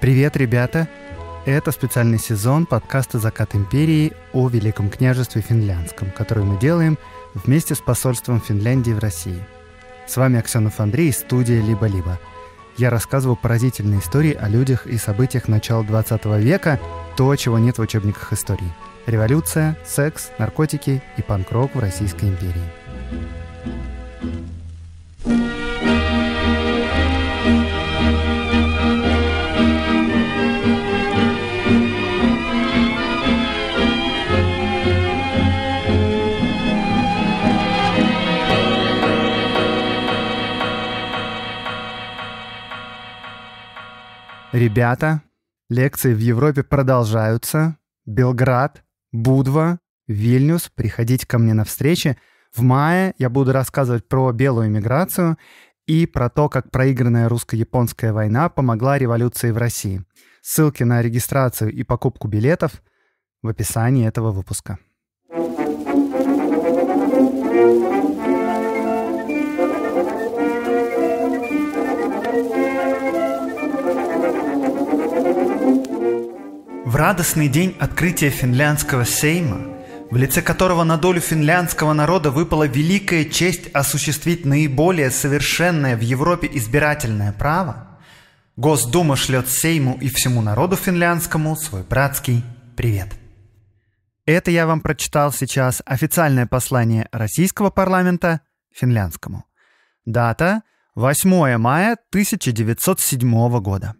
Привет, ребята! Это специальный сезон подкаста «Закат империи» о Великом княжестве финляндском, который мы делаем вместе с посольством Финляндии в России. С вами Аксенов Андрей, студия «Либо-либо». Я рассказываю поразительные истории о людях и событиях начала 20 века, то, чего нет в учебниках истории. Революция, секс, наркотики и панк-рок в Российской империи. Ребята, лекции в Европе продолжаются. Белград, Будва, Вильнюс, приходите ко мне на встречи. В мае я буду рассказывать про белую иммиграцию и про то, как проигранная русско-японская война помогла революции в России. Ссылки на регистрацию и покупку билетов в описании этого выпуска. радостный день открытия финляндского сейма, в лице которого на долю финляндского народа выпала великая честь осуществить наиболее совершенное в Европе избирательное право, Госдума шлет Сейму и всему народу финляндскому свой братский привет. Это я вам прочитал сейчас официальное послание российского парламента финляндскому. Дата 8 мая 1907 года.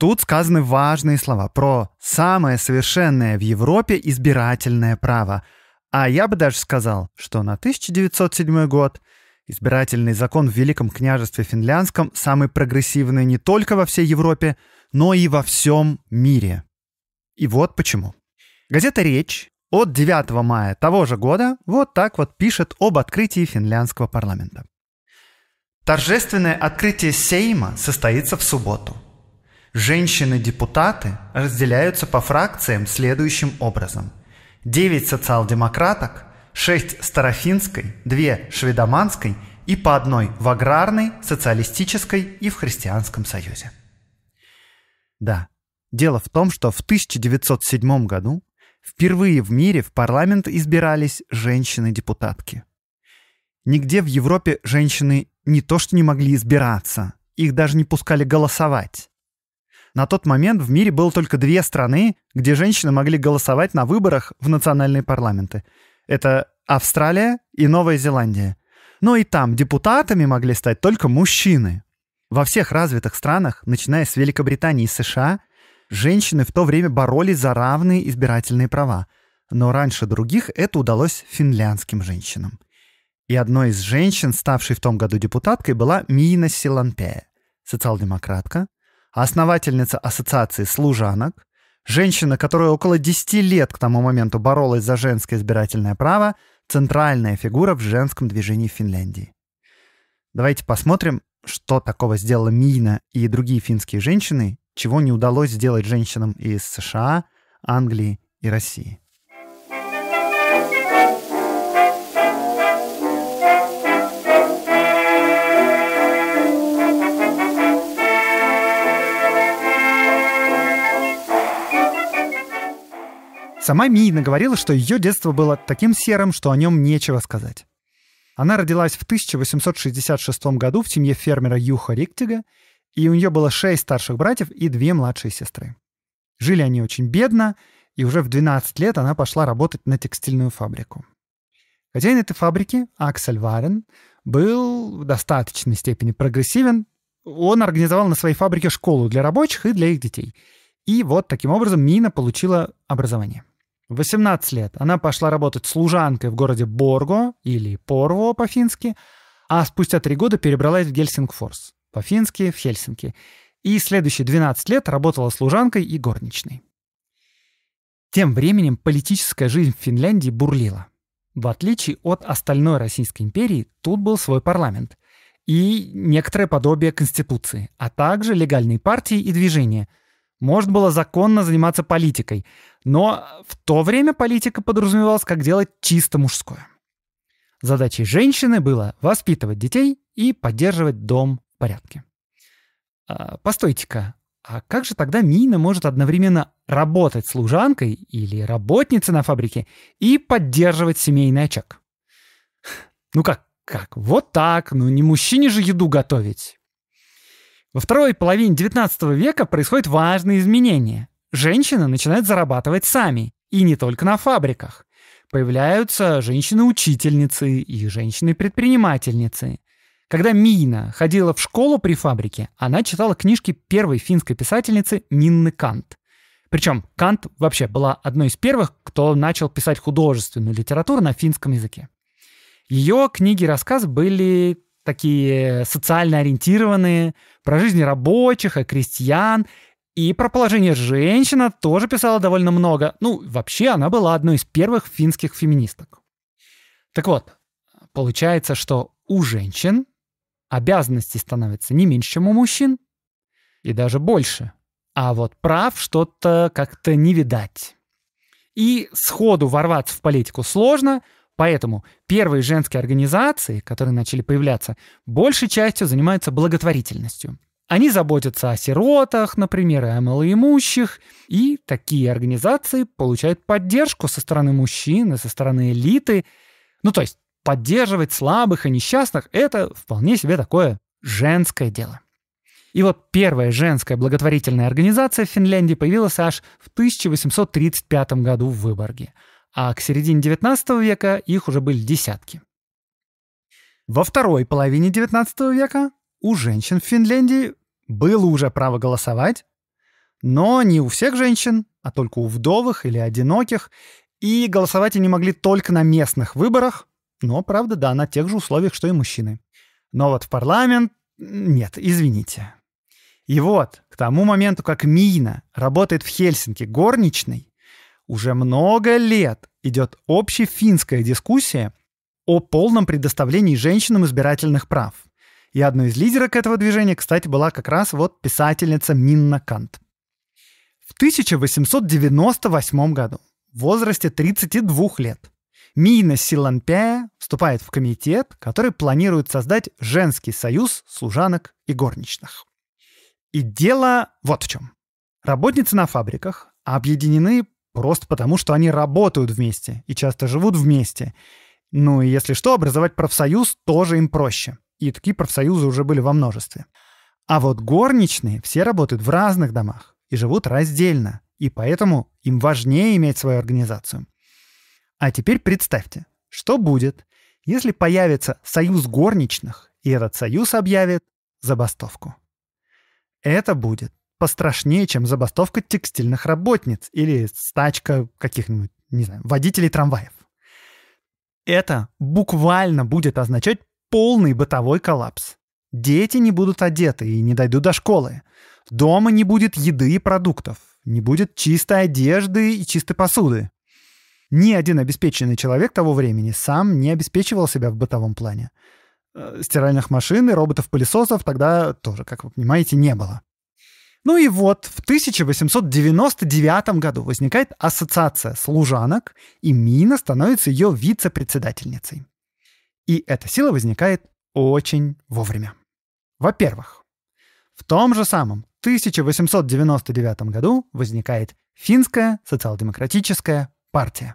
Тут сказаны важные слова про самое совершенное в Европе избирательное право. А я бы даже сказал, что на 1907 год избирательный закон в Великом княжестве Финляндском самый прогрессивный не только во всей Европе, но и во всем мире. И вот почему. Газета «Речь» от 9 мая того же года вот так вот пишет об открытии финляндского парламента. Торжественное открытие Сейма состоится в субботу – Женщины-депутаты разделяются по фракциям следующим образом. 9 социал-демократок, 6 старофинской, 2 шведоманской и по одной в аграрной, социалистической и в христианском союзе. Да, дело в том, что в 1907 году впервые в мире в парламент избирались женщины-депутатки. Нигде в Европе женщины не то что не могли избираться, их даже не пускали голосовать. На тот момент в мире было только две страны, где женщины могли голосовать на выборах в национальные парламенты. Это Австралия и Новая Зеландия. Но и там депутатами могли стать только мужчины. Во всех развитых странах, начиная с Великобритании и США, женщины в то время боролись за равные избирательные права. Но раньше других это удалось финляндским женщинам. И одной из женщин, ставшей в том году депутаткой, была Мина Силанпе, социал-демократка, основательница Ассоциации служанок, женщина, которая около 10 лет к тому моменту боролась за женское избирательное право, центральная фигура в женском движении в Финляндии. Давайте посмотрим, что такого сделала Мина и другие финские женщины, чего не удалось сделать женщинам из США, Англии и России. Сама Мина говорила, что ее детство было таким серым, что о нем нечего сказать. Она родилась в 1866 году в семье фермера Юха Риктига, и у нее было шесть старших братьев и две младшие сестры. Жили они очень бедно, и уже в 12 лет она пошла работать на текстильную фабрику. Хозяин этой фабрики, Аксель Варен, был в достаточной степени прогрессивен. Он организовал на своей фабрике школу для рабочих и для их детей. И вот таким образом Мина получила образование. 18 лет она пошла работать служанкой в городе Борго или Порво по-фински, а спустя три года перебралась в Гельсингфорс, по-фински в Хельсинки, и следующие 12 лет работала служанкой и горничной. Тем временем политическая жизнь в Финляндии бурлила. В отличие от остальной Российской империи, тут был свой парламент и некоторое подобие конституции, а также легальные партии и движения – можно было законно заниматься политикой, но в то время политика подразумевалась как дело чисто мужское. Задачей женщины было воспитывать детей и поддерживать дом в порядке. А, постойте-ка, а как же тогда Мина может одновременно работать служанкой или работницей на фабрике и поддерживать семейный очаг? Ну как, как? Вот так, ну не мужчине же еду готовить. Во второй половине 19 века происходят важные изменения. Женщины начинают зарабатывать сами, и не только на фабриках. Появляются женщины-учительницы и женщины-предпринимательницы. Когда Мина ходила в школу при фабрике, она читала книжки первой финской писательницы Нинны Кант. Причем Кант вообще была одной из первых, кто начал писать художественную литературу на финском языке. Ее книги и рассказ были такие социально ориентированные, про жизнь рабочих и крестьян, и про положение женщина тоже писала довольно много. Ну, вообще она была одной из первых финских феминисток. Так вот, получается, что у женщин обязанности становятся не меньше, чем у мужчин, и даже больше. А вот прав что-то как-то не видать. И сходу ворваться в политику сложно – Поэтому первые женские организации, которые начали появляться, большей частью занимаются благотворительностью. Они заботятся о сиротах, например, и о малоимущих, и такие организации получают поддержку со стороны мужчин и со стороны элиты. Ну, то есть поддерживать слабых и несчастных – это вполне себе такое женское дело. И вот первая женская благотворительная организация в Финляндии появилась аж в 1835 году в Выборге – а к середине XIX века их уже были десятки. Во второй половине XIX века у женщин в Финляндии было уже право голосовать, но не у всех женщин, а только у вдовых или одиноких, и голосовать они могли только на местных выборах, но, правда, да, на тех же условиях, что и мужчины. Но вот в парламент... Нет, извините. И вот, к тому моменту, как Мина работает в Хельсинки горничной, уже много лет идет общефинская дискуссия о полном предоставлении женщинам избирательных прав. И одной из лидерок этого движения, кстати, была как раз вот писательница Минна Кант. В 1898 году, в возрасте 32 лет, Мина Силанпяя вступает в комитет, который планирует создать женский союз служанок и горничных. И дело вот в чем. Работницы на фабриках объединены Просто потому, что они работают вместе и часто живут вместе. Ну и если что, образовать профсоюз тоже им проще. И такие профсоюзы уже были во множестве. А вот горничные все работают в разных домах и живут раздельно, и поэтому им важнее иметь свою организацию. А теперь представьте, что будет, если появится союз горничных, и этот союз объявит забастовку. Это будет пострашнее, чем забастовка текстильных работниц или стачка каких-нибудь, не знаю, водителей трамваев. Это буквально будет означать полный бытовой коллапс. Дети не будут одеты и не дойдут до школы. Дома не будет еды и продуктов. Не будет чистой одежды и чистой посуды. Ни один обеспеченный человек того времени сам не обеспечивал себя в бытовом плане. Э, стиральных машин и роботов-пылесосов тогда тоже, как вы понимаете, не было. Ну и вот, в 1899 году возникает ассоциация служанок, и Мина становится ее вице-председательницей. И эта сила возникает очень вовремя. Во-первых, в том же самом 1899 году возникает Финская социал-демократическая партия.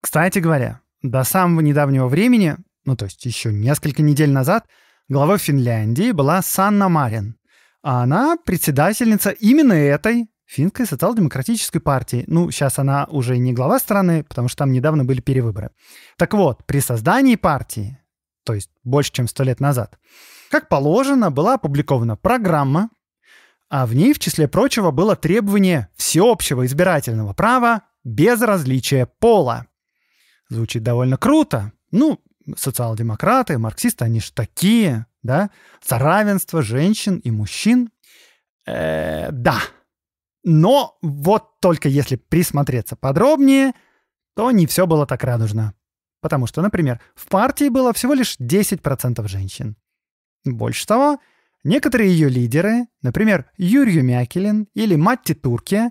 Кстати говоря, до самого недавнего времени, ну то есть еще несколько недель назад, главой Финляндии была Санна Марин, а она председательница именно этой финской социал-демократической партии. Ну, сейчас она уже не глава страны, потому что там недавно были перевыборы. Так вот, при создании партии, то есть больше, чем сто лет назад, как положено, была опубликована программа, а в ней, в числе прочего, было требование всеобщего избирательного права без различия пола. Звучит довольно круто. Ну, социал-демократы, марксисты, они ж такие да, за равенство женщин и мужчин. Э, да. Но вот только если присмотреться подробнее, то не все было так радужно. Потому что, например, в партии было всего лишь 10% женщин. Больше того, некоторые ее лидеры, например, Юрий Мякелин или Матти Туркия,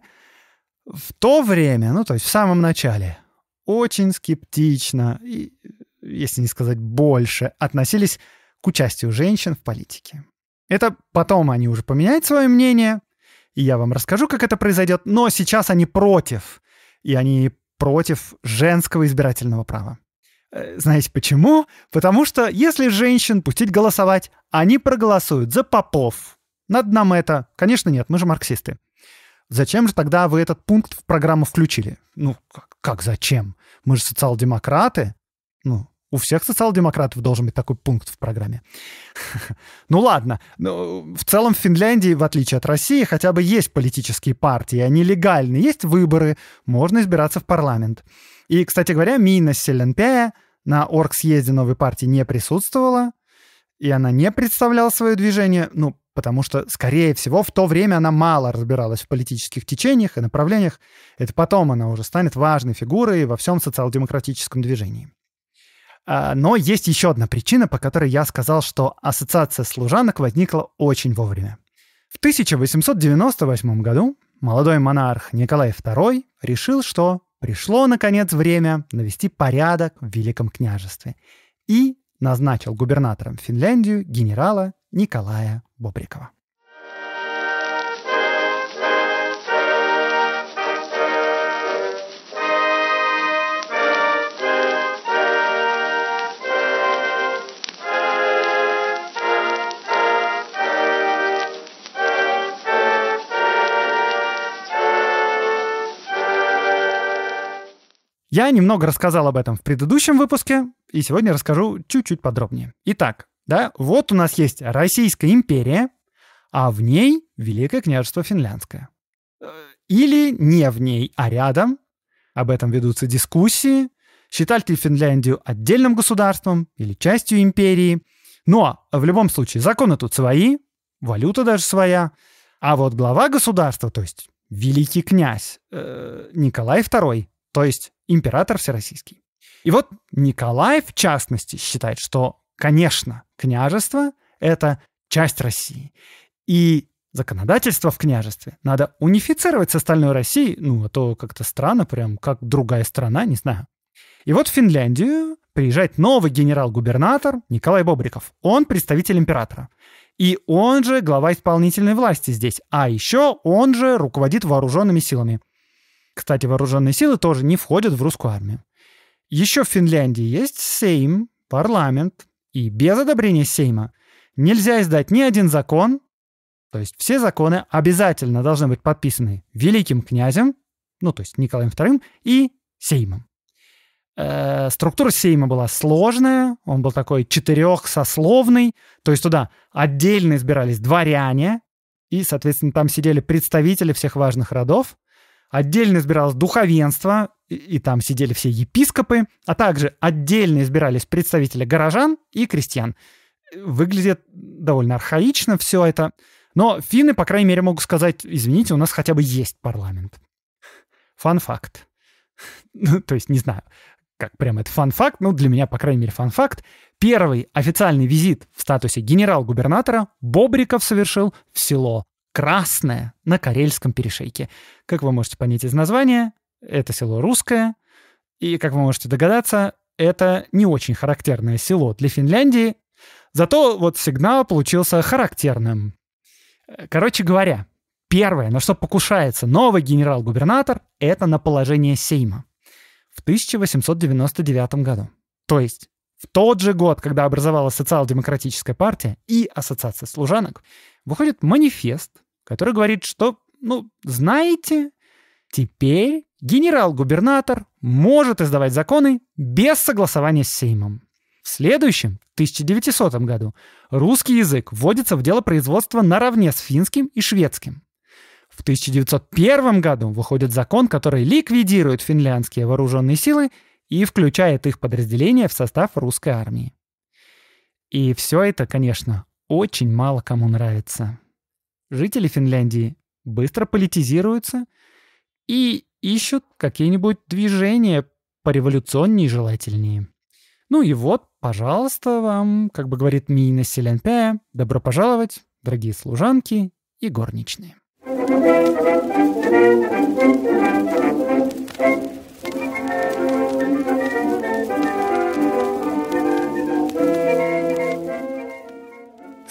в то время, ну то есть в самом начале, очень скептично, и, если не сказать больше, относились к участию женщин в политике. Это потом они уже поменяют свое мнение, и я вам расскажу, как это произойдет, но сейчас они против, и они против женского избирательного права. Э, знаете почему? Потому что если женщин пустить голосовать, они проголосуют за попов. Над нам это. Конечно, нет, мы же марксисты. Зачем же тогда вы этот пункт в программу включили? Ну, как, как зачем? Мы же социал-демократы. У всех социал-демократов должен быть такой пункт в программе. Ну ладно, ну, в целом в Финляндии, в отличие от России, хотя бы есть политические партии, они легальны, есть выборы, можно избираться в парламент. И, кстати говоря, Мина Селенпея на оргсъезде новой партии не присутствовала, и она не представляла свое движение, ну, потому что, скорее всего, в то время она мало разбиралась в политических течениях и направлениях. Это потом она уже станет важной фигурой во всем социал-демократическом движении. А, но есть еще одна причина, по которой я сказал, что ассоциация служанок возникла очень вовремя. В 1898 году молодой монарх Николай II решил, что пришло, наконец, время навести порядок в Великом княжестве и назначил губернатором Финляндию генерала Николая Бобрикова. Я немного рассказал об этом в предыдущем выпуске, и сегодня расскажу чуть-чуть подробнее. Итак, да, вот у нас есть Российская империя, а в ней Великое княжество Финляндское. Э, или не в ней, а рядом. Об этом ведутся дискуссии. Считать ли Финляндию отдельным государством или частью империи. Но ну, а в любом случае законы тут свои, валюта даже своя. А вот глава государства, то есть великий князь э, Николай II, то есть император всероссийский. И вот Николай, в частности, считает, что, конечно, княжество — это часть России. И законодательство в княжестве надо унифицировать с остальной Россией, ну, а то как-то странно, прям как другая страна, не знаю. И вот в Финляндию приезжает новый генерал-губернатор Николай Бобриков. Он представитель императора. И он же глава исполнительной власти здесь. А еще он же руководит вооруженными силами. Кстати, вооруженные силы тоже не входят в русскую армию. Еще в Финляндии есть Сейм, парламент, и без одобрения Сейма нельзя издать ни один закон, то есть все законы обязательно должны быть подписаны великим князем, ну то есть Николаем II, и Сеймом. Э, структура Сейма была сложная, он был такой четырехсословный, то есть туда отдельно избирались дворяне, и, соответственно, там сидели представители всех важных родов, Отдельно избиралось духовенство, и, и там сидели все епископы, а также отдельно избирались представители горожан и крестьян. Выглядит довольно архаично все это. Но финны, по крайней мере, могут сказать, извините, у нас хотя бы есть парламент. Фан-факт. Ну, то есть, не знаю, как прямо это фан-факт, но для меня, по крайней мере, фан-факт. Первый официальный визит в статусе генерал-губернатора Бобриков совершил в село Красное на Карельском перешейке. Как вы можете понять из названия, это село русское, и, как вы можете догадаться, это не очень характерное село для Финляндии, зато вот сигнал получился характерным. Короче говоря, первое, на что покушается новый генерал-губернатор, это на положение Сейма в 1899 году. То есть в тот же год, когда образовалась социал-демократическая партия и ассоциация служанок, выходит манифест, который говорит, что, ну, знаете, теперь генерал-губернатор может издавать законы без согласования с Сеймом. В следующем, 1900 году, русский язык вводится в дело производства наравне с финским и шведским. В 1901 году выходит закон, который ликвидирует финляндские вооруженные силы и включает их подразделения в состав русской армии. И все это, конечно, очень мало кому нравится жители Финляндии быстро политизируются и ищут какие-нибудь движения пореволюционнее и желательнее. Ну и вот, пожалуйста, вам, как бы говорит Мина Селенпе, добро пожаловать, дорогие служанки и горничные. Thank you.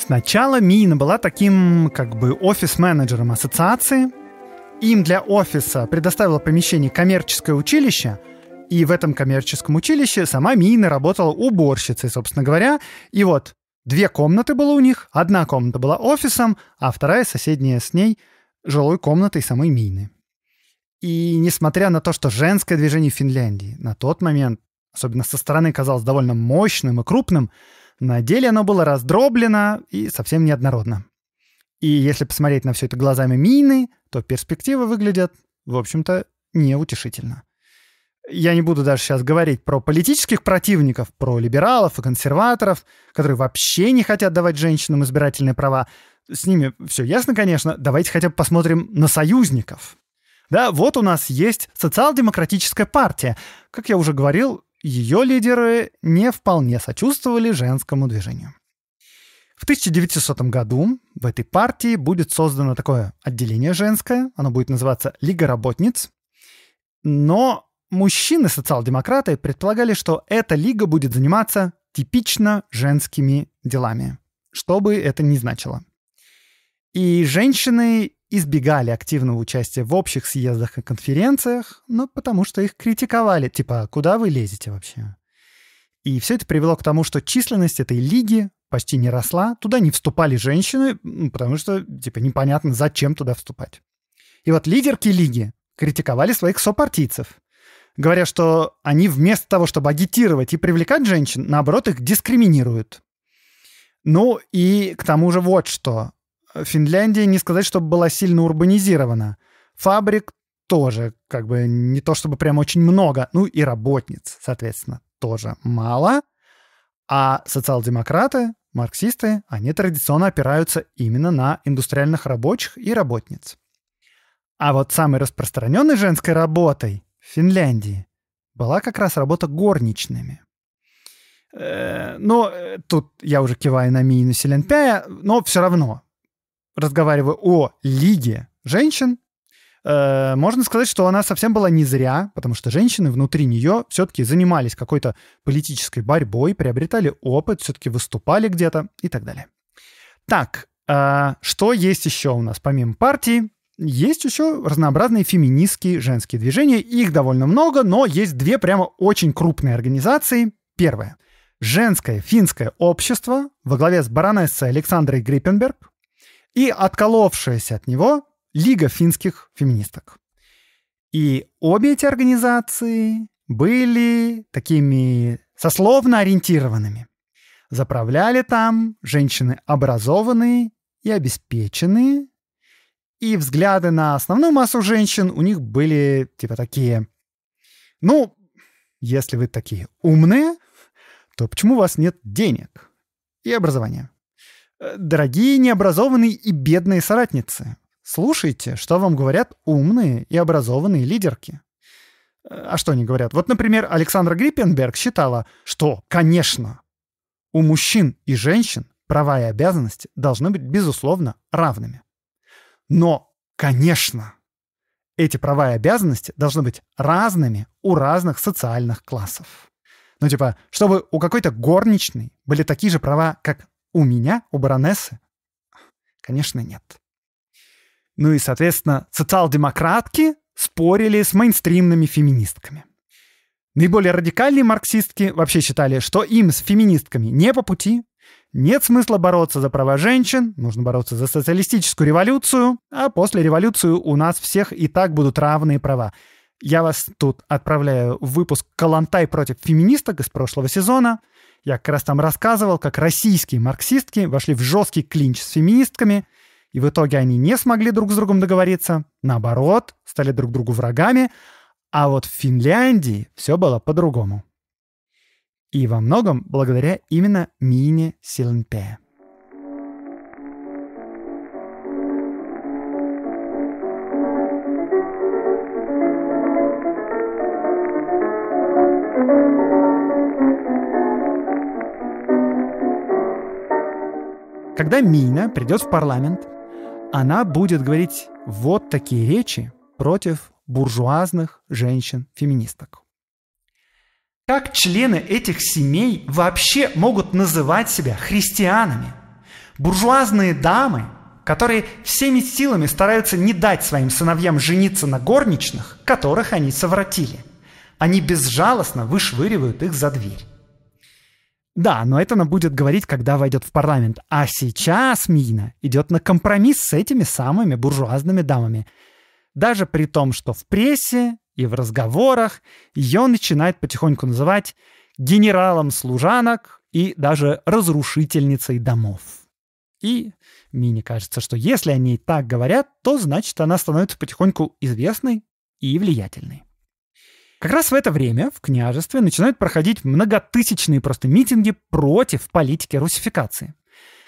Сначала Мина была таким как бы офис-менеджером ассоциации. Им для офиса предоставило помещение коммерческое училище, и в этом коммерческом училище сама Мина работала уборщицей, собственно говоря. И вот две комнаты было у них. Одна комната была офисом, а вторая, соседняя с ней, жилой комнатой самой Мины. И несмотря на то, что женское движение в Финляндии на тот момент, особенно со стороны, казалось довольно мощным и крупным, на деле оно было раздроблено и совсем неоднородно. И если посмотреть на все это глазами Мины, то перспективы выглядят, в общем-то, неутешительно. Я не буду даже сейчас говорить про политических противников, про либералов и консерваторов, которые вообще не хотят давать женщинам избирательные права. С ними все ясно, конечно. Давайте хотя бы посмотрим на союзников. Да, вот у нас есть социал-демократическая партия. Как я уже говорил, ее лидеры не вполне сочувствовали женскому движению. В 1900 году в этой партии будет создано такое отделение женское, оно будет называться Лига работниц, но мужчины-социал-демократы предполагали, что эта лига будет заниматься типично женскими делами, что бы это ни значило. И женщины избегали активного участия в общих съездах и конференциях, ну, потому что их критиковали, типа, «А куда вы лезете вообще? И все это привело к тому, что численность этой лиги почти не росла, туда не вступали женщины, потому что, типа, непонятно, зачем туда вступать. И вот лидерки лиги критиковали своих сопартийцев, говоря, что они вместо того, чтобы агитировать и привлекать женщин, наоборот, их дискриминируют. Ну и к тому же вот что. Финляндия не сказать, чтобы была сильно урбанизирована. Фабрик тоже, как бы не то чтобы прям очень много, ну и работниц, соответственно, тоже мало. А социал-демократы, марксисты, они традиционно опираются именно на индустриальных рабочих и работниц. А вот самой распространенной женской работой в Финляндии была как раз работа горничными. Э, но э, тут я уже киваю на Мию Селенпяя, но все равно Разговариваю о Лиге женщин, э, можно сказать, что она совсем была не зря, потому что женщины внутри нее все-таки занимались какой-то политической борьбой, приобретали опыт, все-таки выступали где-то и так далее. Так, э, что есть еще у нас помимо партии? Есть еще разнообразные феминистские женские движения. Их довольно много, но есть две прямо очень крупные организации. Первое. Женское финское общество во главе с баронессой Александрой Гриппенберг и отколовшаяся от него Лига финских феминисток. И обе эти организации были такими сословно ориентированными. Заправляли там женщины образованные и обеспеченные, и взгляды на основную массу женщин у них были типа такие. Ну, если вы такие умные, то почему у вас нет денег и образования? Э, дорогие необразованные и бедные соратницы, слушайте, что вам говорят умные и образованные лидерки. Э, а что они говорят? Вот, например, Александра Гриппенберг считала, что, конечно, у мужчин и женщин права и обязанности должны быть, безусловно, равными. Но, конечно, эти права и обязанности должны быть разными у разных социальных классов. Ну, типа, чтобы у какой-то горничной были такие же права, как у меня, у баронессы? Конечно, нет. Ну и, соответственно, социал-демократки спорили с мейнстримными феминистками. Наиболее радикальные марксистки вообще считали, что им с феминистками не по пути, нет смысла бороться за права женщин, нужно бороться за социалистическую революцию, а после революции у нас всех и так будут равные права. Я вас тут отправляю в выпуск «Калантай против феминисток» из прошлого сезона. Я как раз там рассказывал, как российские марксистки вошли в жесткий клинч с феминистками, и в итоге они не смогли друг с другом договориться, наоборот, стали друг другу врагами, а вот в Финляндии все было по-другому. И во многом благодаря именно Мине Силенпея. Когда Мина придет в парламент, она будет говорить вот такие речи против буржуазных женщин-феминисток. Как члены этих семей вообще могут называть себя христианами? Буржуазные дамы, которые всеми силами стараются не дать своим сыновьям жениться на горничных, которых они совратили. Они безжалостно вышвыривают их за дверь. Да, но это она будет говорить, когда войдет в парламент. А сейчас Мина идет на компромисс с этими самыми буржуазными дамами. Даже при том, что в прессе и в разговорах ее начинают потихоньку называть генералом служанок и даже разрушительницей домов. И Мине кажется, что если о ней так говорят, то значит она становится потихоньку известной и влиятельной. Как раз в это время в княжестве начинают проходить многотысячные просто митинги против политики русификации.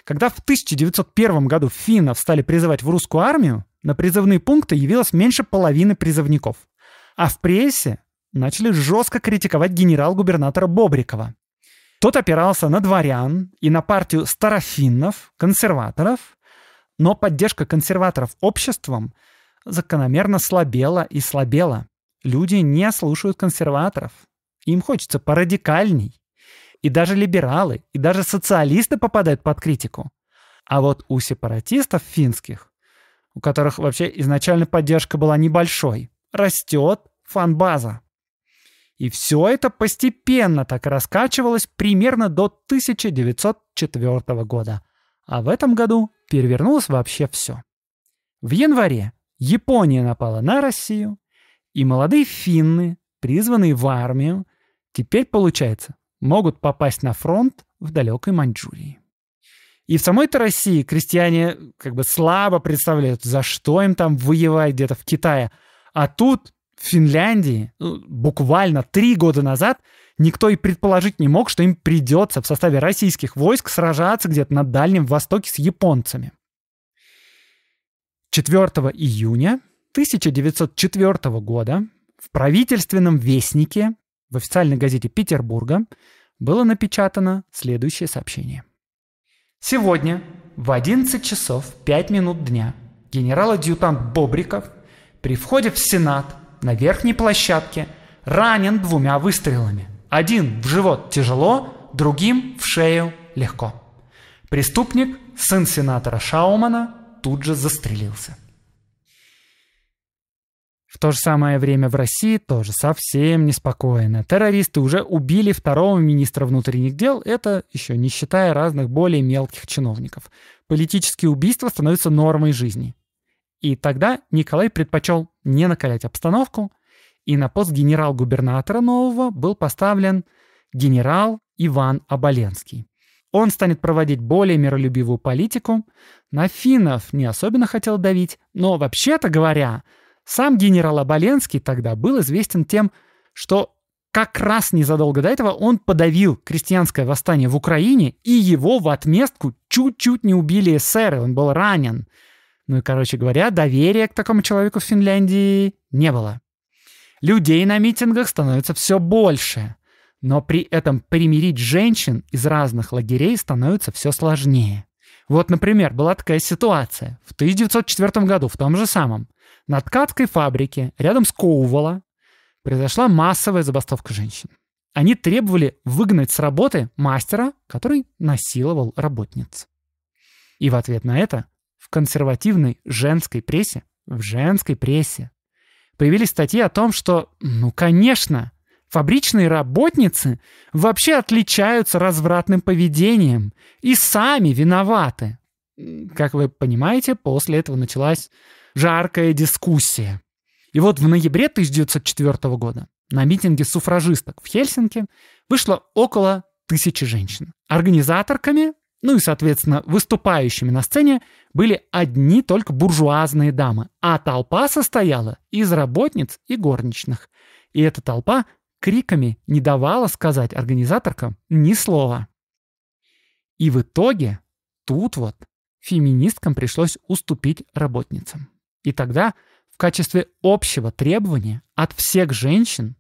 Когда в 1901 году финнов стали призывать в русскую армию, на призывные пункты явилось меньше половины призывников. А в прессе начали жестко критиковать генерал-губернатора Бобрикова. Тот опирался на дворян и на партию старофиннов, консерваторов, но поддержка консерваторов обществом закономерно слабела и слабела люди не слушают консерваторов. Им хочется порадикальней. И даже либералы, и даже социалисты попадают под критику. А вот у сепаратистов финских, у которых вообще изначально поддержка была небольшой, растет фанбаза. И все это постепенно так раскачивалось примерно до 1904 года. А в этом году перевернулось вообще все. В январе Япония напала на Россию, и молодые финны, призванные в армию, теперь, получается, могут попасть на фронт в далекой Маньчжурии. И в самой-то России крестьяне как бы слабо представляют, за что им там воевать где-то в Китае. А тут, в Финляндии, ну, буквально три года назад, никто и предположить не мог, что им придется в составе российских войск сражаться где-то на Дальнем Востоке с японцами. 4 июня 1904 года в правительственном вестнике в официальной газете Петербурга было напечатано следующее сообщение. Сегодня в 11 часов 5 минут дня генерал-адъютант Бобриков при входе в Сенат на верхней площадке ранен двумя выстрелами. Один в живот тяжело, другим в шею легко. Преступник, сын сенатора Шаумана, тут же застрелился. В то же самое время в России тоже совсем неспокойно. Террористы уже убили второго министра внутренних дел, это еще не считая разных более мелких чиновников. Политические убийства становятся нормой жизни. И тогда Николай предпочел не накалять обстановку, и на пост генерал-губернатора нового был поставлен генерал Иван Оболенский. Он станет проводить более миролюбивую политику. На финнов не особенно хотел давить, но вообще-то говоря, сам генерал Оболенский тогда был известен тем, что как раз незадолго до этого он подавил крестьянское восстание в Украине, и его в отместку чуть-чуть не убили эсеры, он был ранен. Ну и, короче говоря, доверия к такому человеку в Финляндии не было. Людей на митингах становится все больше, но при этом примирить женщин из разных лагерей становится все сложнее. Вот, например, была такая ситуация. В 1904 году, в том же самом, на ткацкой фабрике, рядом с Коувола, произошла массовая забастовка женщин. Они требовали выгнать с работы мастера, который насиловал работниц. И в ответ на это в консервативной женской прессе, в женской прессе, появились статьи о том, что, ну, конечно, Фабричные работницы вообще отличаются развратным поведением и сами виноваты. Как вы понимаете, после этого началась жаркая дискуссия. И вот в ноябре 1904 года на митинге суфражисток в Хельсинки вышло около тысячи женщин. Организаторками, ну и, соответственно, выступающими на сцене были одни только буржуазные дамы, а толпа состояла из работниц и горничных. И эта толпа криками не давала сказать организаторкам ни слова. И в итоге тут вот феминисткам пришлось уступить работницам. И тогда в качестве общего требования от всех женщин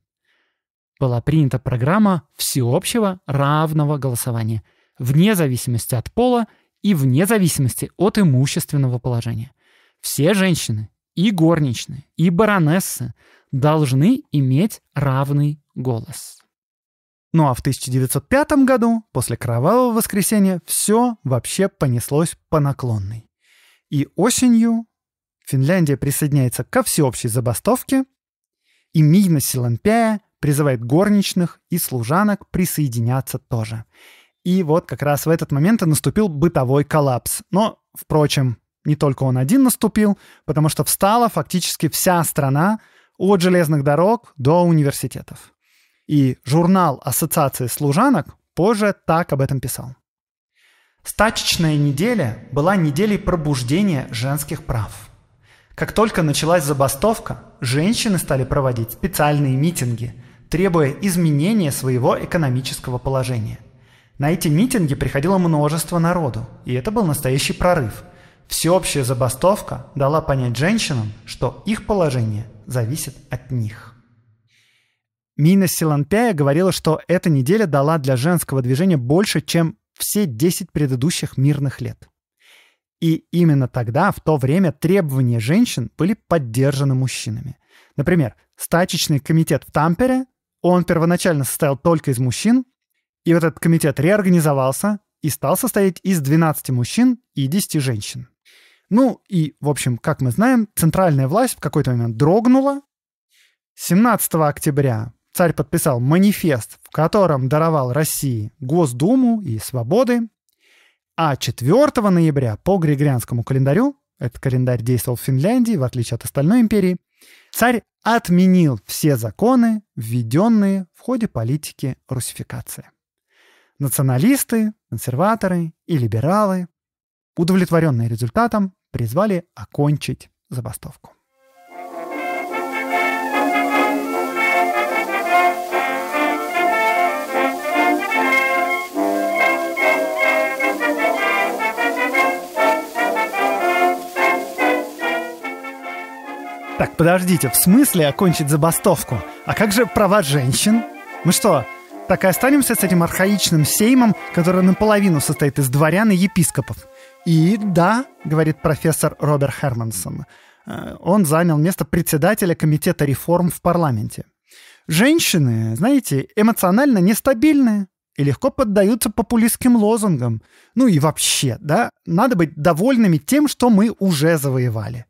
была принята программа всеобщего равного голосования, вне зависимости от пола и вне зависимости от имущественного положения. Все женщины, и горничные, и баронессы, должны иметь равный голос. Ну а в 1905 году, после Кровавого воскресенья, все вообще понеслось по наклонной. И осенью Финляндия присоединяется ко всеобщей забастовке, и Мина Силанпея призывает горничных и служанок присоединяться тоже. И вот как раз в этот момент и наступил бытовой коллапс. Но, впрочем, не только он один наступил, потому что встала фактически вся страна, от железных дорог до университетов. И журнал Ассоциации служанок позже так об этом писал. Стачечная неделя была неделей пробуждения женских прав. Как только началась забастовка, женщины стали проводить специальные митинги, требуя изменения своего экономического положения. На эти митинги приходило множество народу, и это был настоящий прорыв. Всеобщая забастовка дала понять женщинам, что их положение зависит от них. Мина Силанпяя говорила, что эта неделя дала для женского движения больше, чем все 10 предыдущих мирных лет. И именно тогда, в то время, требования женщин были поддержаны мужчинами. Например, стачечный комитет в Тампере, он первоначально состоял только из мужчин, и вот этот комитет реорганизовался и стал состоять из 12 мужчин и 10 женщин. Ну и, в общем, как мы знаем, центральная власть в какой-то момент дрогнула. 17 октября царь подписал манифест, в котором даровал России Госдуму и свободы. А 4 ноября по григорианскому календарю, этот календарь действовал в Финляндии, в отличие от остальной империи, царь отменил все законы, введенные в ходе политики русификации. Националисты, консерваторы и либералы, удовлетворенные результатом, призвали окончить забастовку. Так, подождите, в смысле окончить забастовку? А как же права женщин? Мы что, так и останемся с этим архаичным сеймом, который наполовину состоит из дворян и епископов? И да, говорит профессор Роберт Хермансон, э, он занял место председателя комитета реформ в парламенте. Женщины, знаете, эмоционально нестабильны и легко поддаются популистским лозунгам. Ну и вообще, да, надо быть довольными тем, что мы уже завоевали.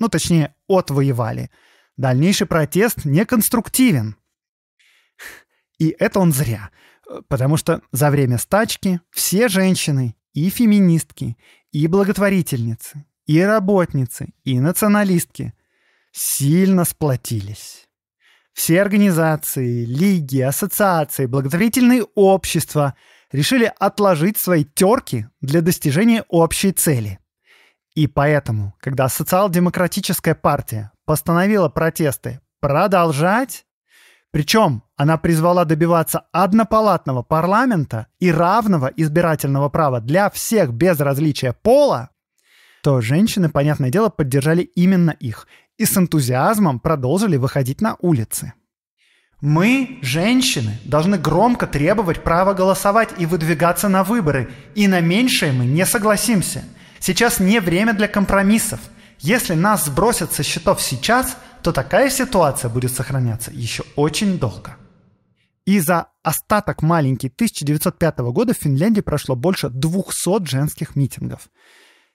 Ну, точнее, отвоевали. Дальнейший протест неконструктивен. И это он зря, э, потому что за время стачки все женщины и феминистки, и благотворительницы, и работницы, и националистки сильно сплотились. Все организации, лиги, ассоциации, благотворительные общества решили отложить свои терки для достижения общей цели. И поэтому, когда социал-демократическая партия постановила протесты продолжать, причем она призвала добиваться однопалатного парламента и равного избирательного права для всех без различия пола, то женщины, понятное дело, поддержали именно их и с энтузиазмом продолжили выходить на улицы. Мы, женщины, должны громко требовать права голосовать и выдвигаться на выборы, и на меньшее мы не согласимся. Сейчас не время для компромиссов. Если нас сбросят со счетов сейчас – то такая ситуация будет сохраняться еще очень долго. И за остаток маленький 1905 года в Финляндии прошло больше 200 женских митингов.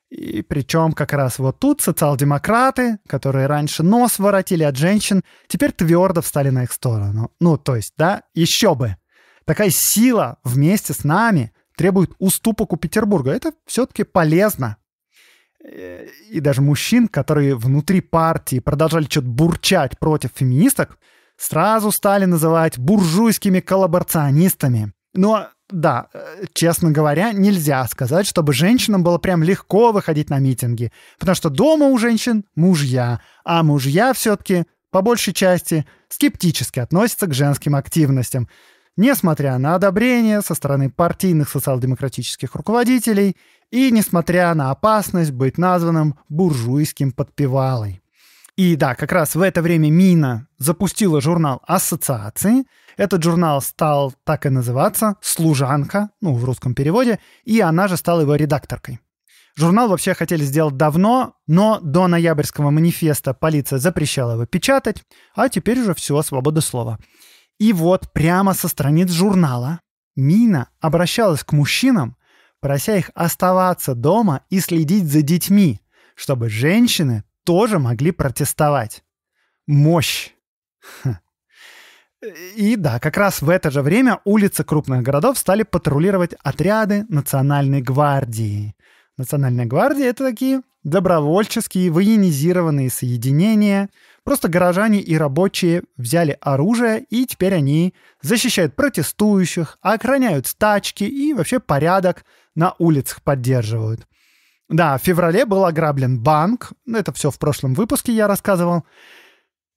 И причем как раз вот тут социал-демократы, которые раньше нос воротили от женщин, теперь твердо встали на их сторону. Ну, то есть, да, еще бы. Такая сила вместе с нами требует уступок у Петербурга. Это все-таки полезно Э, и даже мужчин, которые внутри партии продолжали что-то бурчать против феминисток, сразу стали называть буржуйскими коллаборационистами. Но да, э, честно говоря, нельзя сказать, чтобы женщинам было прям легко выходить на митинги, потому что дома у женщин мужья, а мужья все-таки, по большей части, скептически относятся к женским активностям, несмотря на одобрение со стороны партийных социал-демократических руководителей – и, несмотря на опасность, быть названным буржуйским подпевалой. И да, как раз в это время Мина запустила журнал ассоциации. Этот журнал стал так и называться «Служанка», ну, в русском переводе, и она же стала его редакторкой. Журнал вообще хотели сделать давно, но до ноябрьского манифеста полиция запрещала его печатать, а теперь уже все, свобода слова. И вот прямо со страниц журнала Мина обращалась к мужчинам прося их оставаться дома и следить за детьми, чтобы женщины тоже могли протестовать. Мощь! И да, как раз в это же время улицы крупных городов стали патрулировать отряды Национальной гвардии. Национальная гвардия — это такие добровольческие военизированные соединения. Просто горожане и рабочие взяли оружие, и теперь они защищают протестующих, охраняют стачки и вообще порядок на улицах поддерживают. Да, в феврале был ограблен банк. Это все в прошлом выпуске я рассказывал.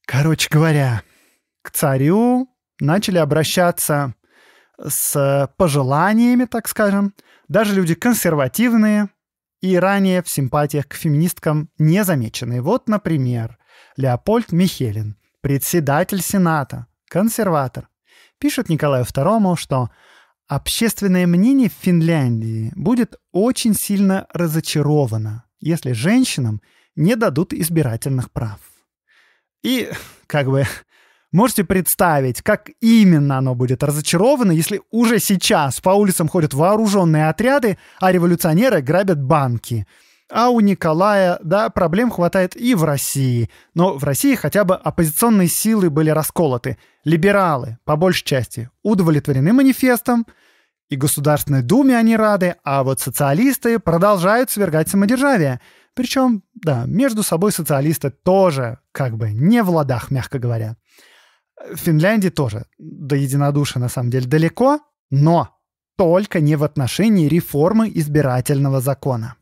Короче говоря, к царю начали обращаться с пожеланиями, так скажем. Даже люди консервативные и ранее в симпатиях к феминисткам не замеченные. Вот, например, Леопольд Михелин, председатель Сената, консерватор, пишет Николаю II, что Общественное мнение в Финляндии будет очень сильно разочаровано, если женщинам не дадут избирательных прав. И, как бы, можете представить, как именно оно будет разочаровано, если уже сейчас по улицам ходят вооруженные отряды, а революционеры грабят банки – а у Николая, да, проблем хватает и в России. Но в России хотя бы оппозиционные силы были расколоты. Либералы, по большей части, удовлетворены манифестом, и Государственной Думе они рады, а вот социалисты продолжают свергать самодержавие. Причем, да, между собой социалисты тоже как бы не в ладах, мягко говоря. В Финляндии тоже до единодушия на самом деле далеко, но только не в отношении реформы избирательного закона.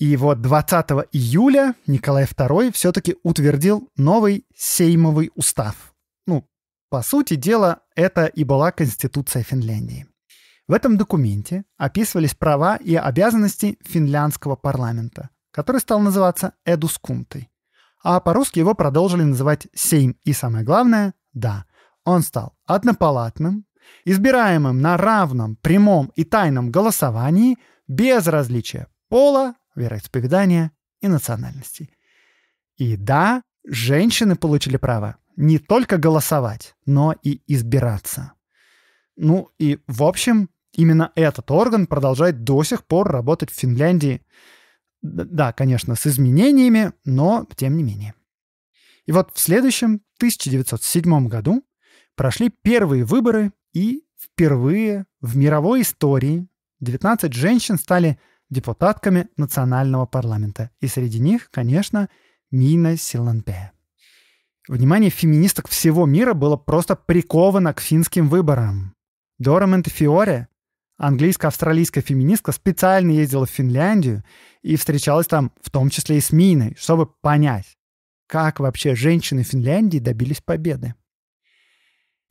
И вот 20 июля Николай II все-таки утвердил новый сеймовый устав. Ну, по сути дела, это и была Конституция Финляндии. В этом документе описывались права и обязанности финляндского парламента, который стал называться Эдускунтой. А по-русски его продолжили называть Сейм. И самое главное, да, он стал однопалатным, избираемым на равном, прямом и тайном голосовании без различия пола, вероисповедания и национальностей. И да, женщины получили право не только голосовать, но и избираться. Ну и, в общем, именно этот орган продолжает до сих пор работать в Финляндии. Да, конечно, с изменениями, но тем не менее. И вот в следующем, 1907 году, прошли первые выборы, и впервые в мировой истории 19 женщин стали депутатками национального парламента. И среди них, конечно, Мина Силанпе. Внимание феминисток всего мира было просто приковано к финским выборам. Дора Фиоре, английско-австралийская феминистка, специально ездила в Финляндию и встречалась там в том числе и с Миной, чтобы понять, как вообще женщины Финляндии добились победы.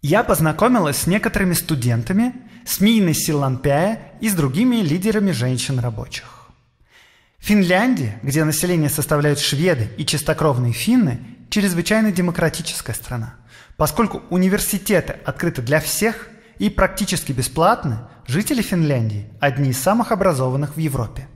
Я познакомилась с некоторыми студентами, с Мийной Силанпяя и с другими лидерами женщин-рабочих. Финляндия, где население составляют шведы и чистокровные финны, чрезвычайно демократическая страна. Поскольку университеты открыты для всех и практически бесплатны, жители Финляндии – одни из самых образованных в Европе.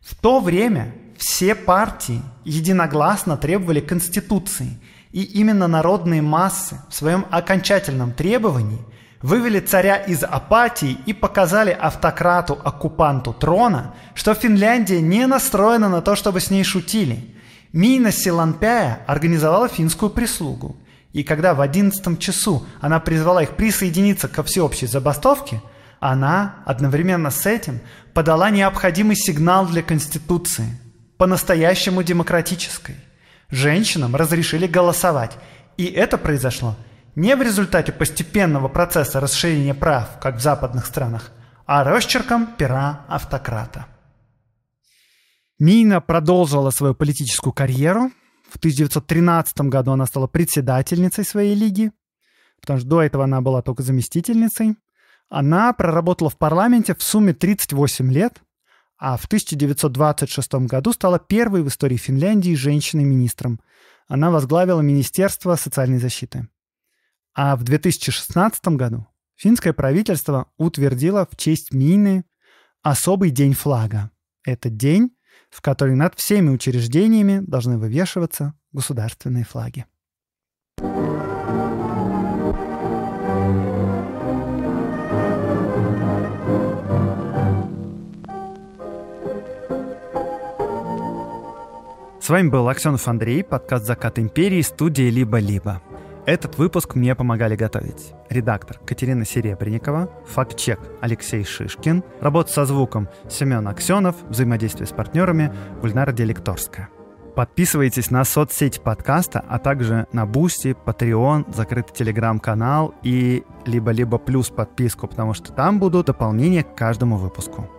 В то время все партии единогласно требовали конституции – и именно народные массы в своем окончательном требовании вывели царя из апатии и показали автократу-оккупанту трона, что Финляндия не настроена на то, чтобы с ней шутили. Мина Силанпяя организовала финскую прислугу, и когда в одиннадцатом часу она призвала их присоединиться ко всеобщей забастовке, она одновременно с этим подала необходимый сигнал для Конституции, по-настоящему демократической. Женщинам разрешили голосовать, и это произошло не в результате постепенного процесса расширения прав, как в западных странах, а росчерком пера автократа. Мина продолжила свою политическую карьеру. В 1913 году она стала председательницей своей лиги, потому что до этого она была только заместительницей. Она проработала в парламенте в сумме 38 лет – а в 1926 году стала первой в истории Финляндии женщиной-министром. Она возглавила Министерство социальной защиты. А в 2016 году финское правительство утвердило в честь Мины особый день флага. Это день, в который над всеми учреждениями должны вывешиваться государственные флаги. С вами был Аксенов Андрей, подкаст «Закат империи», студия «Либо-либо». Этот выпуск мне помогали готовить. Редактор Катерина Серебренникова, фактчек Алексей Шишкин, работа со звуком Семен Аксенов, взаимодействие с партнерами Гульнара Делекторская. Подписывайтесь на соцсети подкаста, а также на Бусти, Patreon, закрытый телеграм-канал и либо-либо плюс подписку, потому что там будут дополнения к каждому выпуску.